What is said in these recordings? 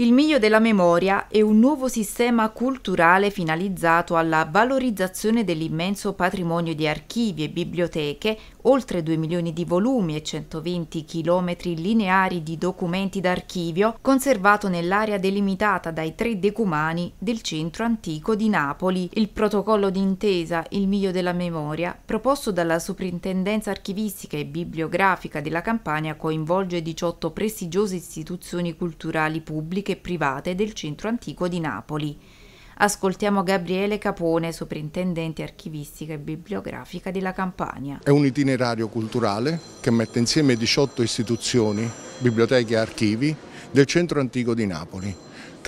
Il Miglio della Memoria è un nuovo sistema culturale finalizzato alla valorizzazione dell'immenso patrimonio di archivi e biblioteche, oltre 2 milioni di volumi e 120 km lineari di documenti d'archivio, conservato nell'area delimitata dai tre decumani del centro antico di Napoli. Il protocollo d'intesa Il Miglio della Memoria, proposto dalla Superintendenza Archivistica e Bibliografica della Campania, coinvolge 18 prestigiose istituzioni culturali pubbliche pubbliche e private del centro antico di Napoli. Ascoltiamo Gabriele Capone, soprintendente archivistica e bibliografica della Campania. È un itinerario culturale che mette insieme 18 istituzioni, biblioteche e archivi del centro antico di Napoli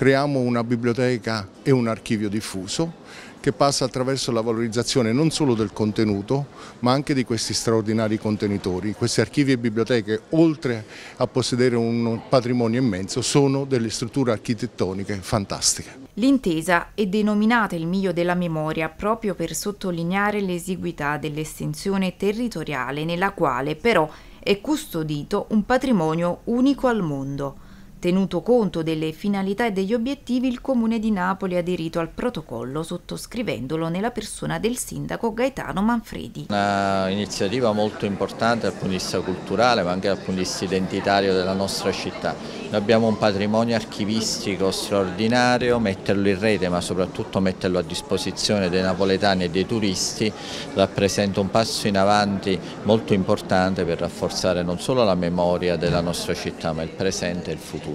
creiamo una biblioteca e un archivio diffuso che passa attraverso la valorizzazione non solo del contenuto ma anche di questi straordinari contenitori. Questi archivi e biblioteche oltre a possedere un patrimonio immenso sono delle strutture architettoniche fantastiche. L'intesa è denominata il miglio della memoria proprio per sottolineare l'esiguità dell'estensione territoriale nella quale però è custodito un patrimonio unico al mondo. Tenuto conto delle finalità e degli obiettivi, il Comune di Napoli ha aderito al protocollo sottoscrivendolo nella persona del sindaco Gaetano Manfredi. Un'iniziativa molto importante dal punto di vista culturale ma anche dal punto di vista identitario della nostra città. Noi abbiamo un patrimonio archivistico straordinario, metterlo in rete ma soprattutto metterlo a disposizione dei napoletani e dei turisti rappresenta un passo in avanti molto importante per rafforzare non solo la memoria della nostra città ma il presente e il futuro.